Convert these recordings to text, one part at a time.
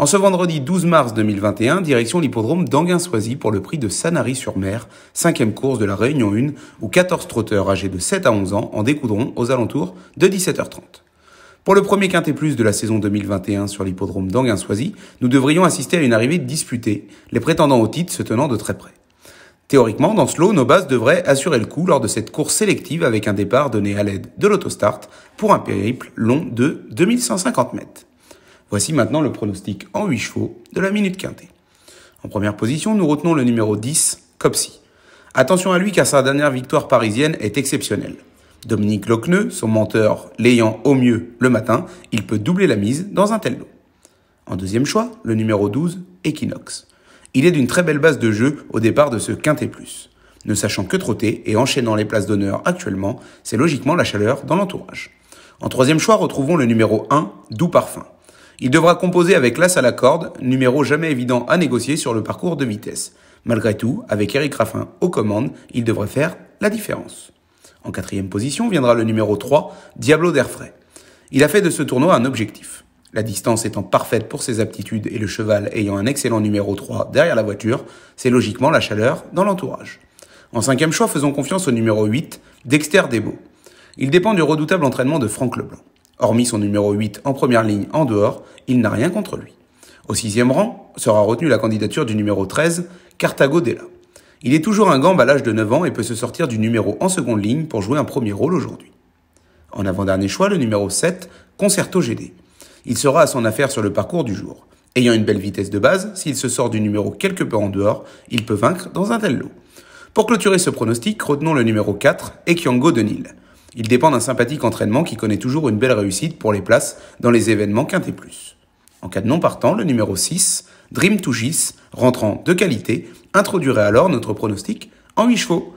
En ce vendredi 12 mars 2021, direction l'hippodrome d'Anguin-Soisy pour le prix de Sanary-sur-Mer, cinquième course de la Réunion 1, où 14 trotteurs âgés de 7 à 11 ans en découdront aux alentours de 17h30. Pour le premier quintet plus de la saison 2021 sur l'hippodrome d'Anguin-Soisy, nous devrions assister à une arrivée disputée, les prétendants au titre se tenant de très près. Théoriquement, dans ce lot, nos bases devraient assurer le coup lors de cette course sélective avec un départ donné à l'aide de l'autostart pour un périple long de 2150 mètres. Voici maintenant le pronostic en 8 chevaux de la minute quintée. En première position, nous retenons le numéro 10, Copsy. Attention à lui car sa dernière victoire parisienne est exceptionnelle. Dominique Locneux, son menteur, l'ayant au mieux le matin, il peut doubler la mise dans un tel lot. En deuxième choix, le numéro 12, Equinox. Il est d'une très belle base de jeu au départ de ce quintet plus. Ne sachant que trotter et enchaînant les places d'honneur actuellement, c'est logiquement la chaleur dans l'entourage. En troisième choix, retrouvons le numéro 1, Doux Parfum. Il devra composer avec l'As à la corde, numéro jamais évident à négocier sur le parcours de vitesse. Malgré tout, avec Eric Raffin aux commandes, il devrait faire la différence. En quatrième position viendra le numéro 3, Diablo d'Airfray. Il a fait de ce tournoi un objectif. La distance étant parfaite pour ses aptitudes et le cheval ayant un excellent numéro 3 derrière la voiture, c'est logiquement la chaleur dans l'entourage. En cinquième choix, faisons confiance au numéro 8, Dexter Debo. Il dépend du redoutable entraînement de Franck Leblanc. Hormis son numéro 8 en première ligne en dehors, il n'a rien contre lui. Au sixième rang sera retenue la candidature du numéro 13, Cartago Della. Il est toujours un gambe à l'âge de 9 ans et peut se sortir du numéro en seconde ligne pour jouer un premier rôle aujourd'hui. En avant-dernier choix, le numéro 7, Concerto GD. Il sera à son affaire sur le parcours du jour. Ayant une belle vitesse de base, s'il se sort du numéro quelque peu en dehors, il peut vaincre dans un tel lot. Pour clôturer ce pronostic, retenons le numéro 4, Ekiango de Nil. Il dépend d'un sympathique entraînement qui connaît toujours une belle réussite pour les places dans les événements quintet plus. En cas de non partant, le numéro 6, Dream gis rentrant de qualité, introduirait alors notre pronostic en 8 chevaux.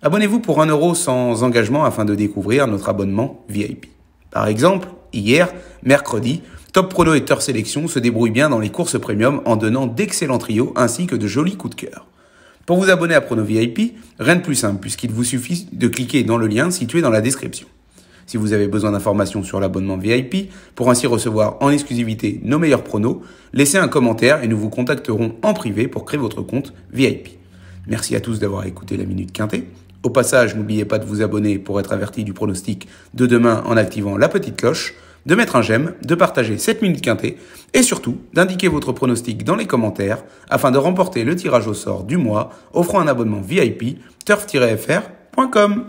Abonnez-vous pour 1€ euro sans engagement afin de découvrir notre abonnement VIP. Par exemple, hier, mercredi, Top Prono et Tour Sélection se débrouillent bien dans les courses premium en donnant d'excellents trios ainsi que de jolis coups de cœur. Pour vous abonner à Prono VIP, rien de plus simple puisqu'il vous suffit de cliquer dans le lien situé dans la description. Si vous avez besoin d'informations sur l'abonnement VIP, pour ainsi recevoir en exclusivité nos meilleurs pronos, laissez un commentaire et nous vous contacterons en privé pour créer votre compte VIP. Merci à tous d'avoir écouté la Minute Quintée. Au passage, n'oubliez pas de vous abonner pour être averti du pronostic de demain en activant la petite cloche de mettre un j'aime, de partager cette minute quintée et surtout d'indiquer votre pronostic dans les commentaires afin de remporter le tirage au sort du mois offrant un abonnement VIP turf-fr.com.